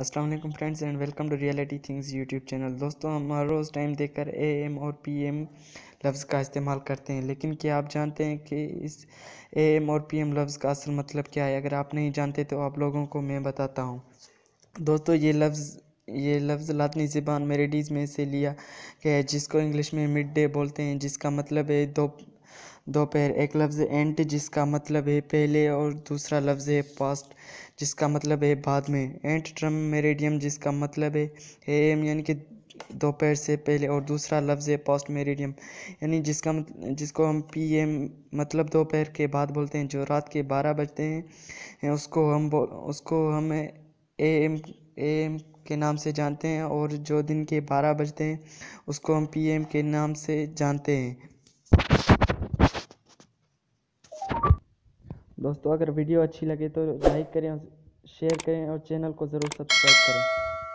Aslam friends and welcome to reality things YouTube channel दोस्तों हम हर रोज़ टाइम देकर ए एम और पी एम लफ्ज़ का इस्तेमाल करते हैं लेकिन क्या आप जानते हैं कि इस ए एम और पी एम लफ्ज़ का असल मतलब क्या है अगर आप नहीं जानते तो आप लोगों को मैं बताता हूँ दोस्तों ये लफ्ज़ ये लफ्ज़ लातनी ज़बान मेरेडीज़ में से लिया गया है जिसको इंग्लिश में मिड डे बोलते हैं जिसका मतलब है दो दोपहर एक लफ्ज़ एंट जिसका मतलब है पहले और दूसरा लफ्ज़ है पास्ट जिसका मतलब है बाद में एंट ट्रम मेरेडियम जिसका मतलब है एम यानी कि दोपहर से पहले और दूसरा लफ्ज़ है पोस्ट मेरेडियम यानी जिसका जिसको हम पी एम मतलब दोपहर के बाद बोलते हैं जो रात के बारह बजते हैं उसको हम उसको हम ए एम ए एम के नाम से जानते हैं और जो दिन के बारह बजते हैं उसको हम पी एम के नाम से जानते हैं दोस्तों अगर वीडियो अच्छी लगे तो लाइक करें शेयर करें और चैनल को ज़रूर सब्सक्राइब करें